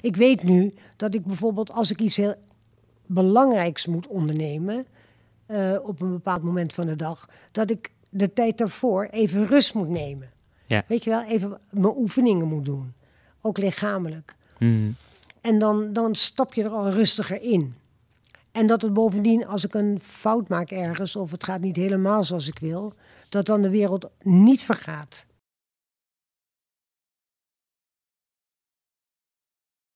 Ik weet nu dat ik bijvoorbeeld als ik iets heel belangrijks moet ondernemen eh, op een bepaald moment van de dag, dat ik de tijd daarvoor even rust moet nemen. Ja. Weet je wel, even mijn oefeningen moet doen, ook lichamelijk. Mm. En dan, dan stap je er al rustiger in. En dat het bovendien, als ik een fout maak ergens of het gaat niet helemaal zoals ik wil, dat dan de wereld niet vergaat.